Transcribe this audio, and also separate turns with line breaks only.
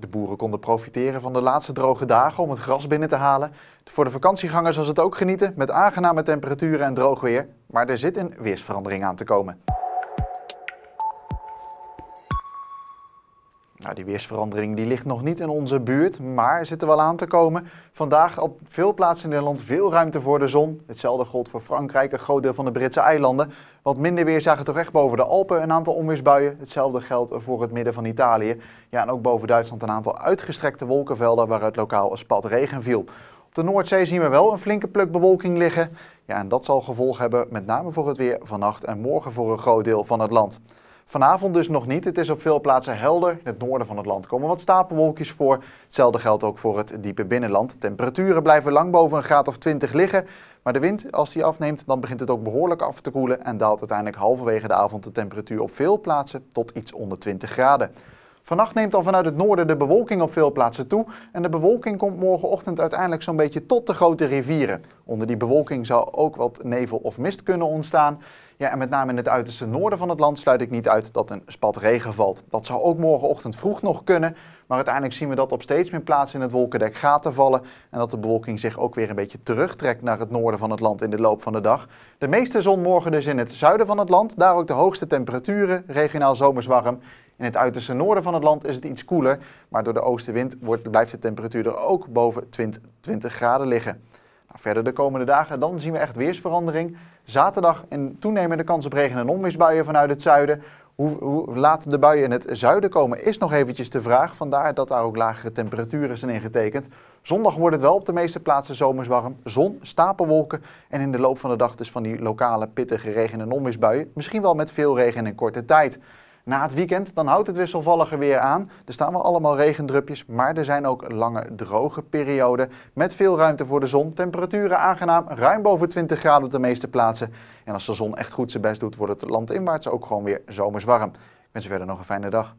De boeren konden profiteren van de laatste droge dagen om het gras binnen te halen. Voor de vakantiegangers was het ook genieten met aangename temperaturen en droog weer. Maar er zit een weersverandering aan te komen. Nou, die weersverandering die ligt nog niet in onze buurt, maar zit er wel aan te komen. Vandaag op veel plaatsen in Nederland veel ruimte voor de zon. Hetzelfde gold voor Frankrijk, een groot deel van de Britse eilanden. Wat minder weer zagen toch echt boven de Alpen een aantal onweersbuien. Hetzelfde geldt voor het midden van Italië. Ja, en ook boven Duitsland een aantal uitgestrekte wolkenvelden waaruit lokaal een spat regen viel. Op de Noordzee zien we wel een flinke pluk bewolking liggen. Ja, en dat zal gevolg hebben met name voor het weer vannacht en morgen voor een groot deel van het land. Vanavond dus nog niet. Het is op veel plaatsen helder. In het noorden van het land komen wat stapelwolkjes voor. Hetzelfde geldt ook voor het diepe binnenland. Temperaturen blijven lang boven een graad of 20 liggen. Maar de wind, als die afneemt, dan begint het ook behoorlijk af te koelen en daalt uiteindelijk halverwege de avond de temperatuur op veel plaatsen tot iets onder 20 graden. Vannacht neemt al vanuit het noorden de bewolking op veel plaatsen toe en de bewolking komt morgenochtend uiteindelijk zo'n beetje tot de grote rivieren. Onder die bewolking zou ook wat nevel of mist kunnen ontstaan. Ja, en met name in het uiterste noorden van het land sluit ik niet uit dat een spat regen valt. Dat zou ook morgenochtend vroeg nog kunnen, maar uiteindelijk zien we dat op steeds meer plaatsen in het wolkendek gaten vallen en dat de bewolking zich ook weer een beetje terugtrekt naar het noorden van het land in de loop van de dag. De meeste zon morgen dus in het zuiden van het land, daar ook de hoogste temperaturen, regionaal zomerswarm. In het uiterste noorden van het land is het iets koeler, maar door de oostenwind wordt, blijft de temperatuur er ook boven 20, graden liggen. Nou, verder de komende dagen, dan zien we echt weersverandering. Zaterdag een toenemende kans op regen- en onweersbuien vanuit het zuiden. Hoe, hoe, laat de buien in het zuiden komen is nog eventjes de vraag. Vandaar dat daar ook lagere temperaturen zijn ingetekend. Zondag wordt het wel op de meeste plaatsen zomers warm. Zon, stapelwolken en in de loop van de dag dus van die lokale pittige regen- en onweersbuien. Misschien wel met veel regen in korte tijd. Na het weekend dan houdt het wisselvallige weer aan. Er staan wel allemaal regendrupjes, maar er zijn ook lange droge perioden met veel ruimte voor de zon. Temperaturen aangenaam, ruim boven 20 graden op de meeste plaatsen. En als de zon echt goed zijn best doet, wordt het landinwaarts ook gewoon weer zomers warm. Ik wens u verder nog een fijne dag.